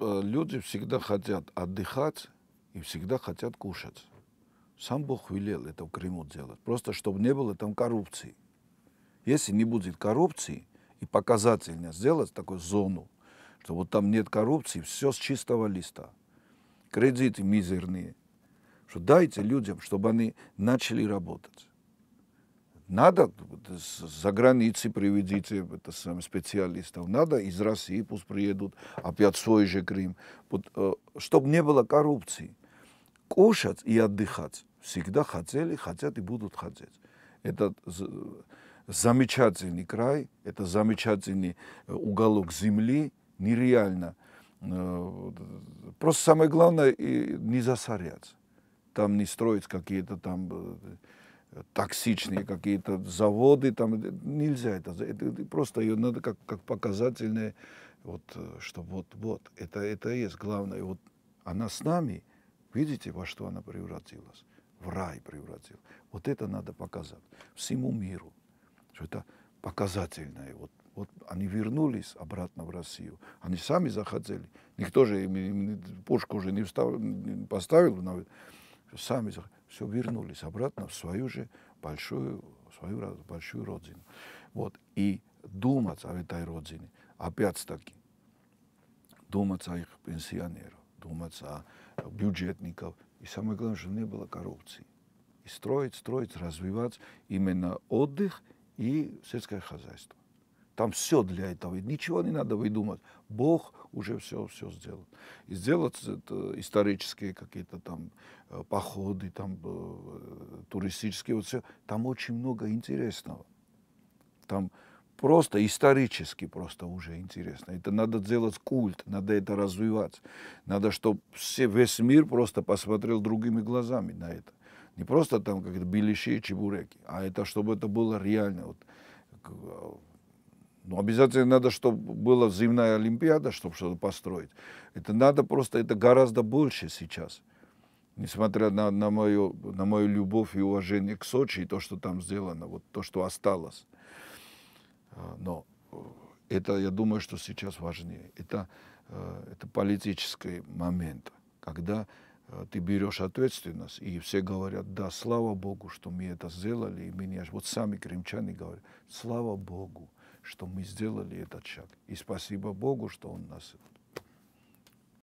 Э, люди всегда хотят отдыхать и всегда хотят кушать. Сам Бог велел это в Крыму делать, просто чтобы не было там коррупции. Если не будет коррупции, и показательно сделать такую зону, что вот там нет коррупции, все с чистого листа. Кредиты мизерные. Что дайте людям, чтобы они начали работать. Надо за границы приведите это сам, специалистов, надо из России пусть приедут, опять свой же Крым. Вот, э, чтобы не было коррупции. Кушать и отдыхать всегда хотели, хотят и будут хотеть. Это э, замечательный край, это замечательный э, уголок земли, нереально. Просто самое главное не засорять, там не строить какие-то там токсичные какие-то заводы, там нельзя это, это, просто ее надо как, как показательное, вот, э, что вот, вот, это, это есть главное, вот она с нами, видите, во что она превратилась, в рай превратилась, вот это надо показать всему миру, что это показательное, вот, вот они вернулись обратно в Россию, они сами захотели, никто же им, пушку уже не встав, поставил, сами все вернулись обратно в свою же большую, свою большую родину. Вот. И думать о этой родине, опять-таки, думать о их пенсионерах, думать о бюджетников. И самое главное, что не было коррупции. И строить, строить, развивать именно отдых и сельское хозяйство. Там все для этого. Ничего не надо выдумать. Бог уже все, все сделал. И сделать это исторические какие-то там э, походы, там э, туристические, вот все. Там очень много интересного. Там просто исторически просто уже интересно. Это надо делать культ, надо это развивать. Надо, чтобы все, весь мир просто посмотрел другими глазами на это. Не просто там как-то беляши и чебуреки, а это чтобы это было реально. Вот ну, обязательно надо, чтобы была взаимная Олимпиада, чтобы что-то построить. Это надо просто, это гораздо больше сейчас. Несмотря на, на, мою, на мою любовь и уважение к Сочи, и то, что там сделано, вот то, что осталось. А, но э, это, я думаю, что сейчас важнее. Это, э, это политический момент, когда э, ты берешь ответственность, и все говорят, да, слава Богу, что мы это сделали, и меня, вот сами кремчане говорят, слава Богу, что мы сделали этот шаг. И спасибо Богу, что Он нас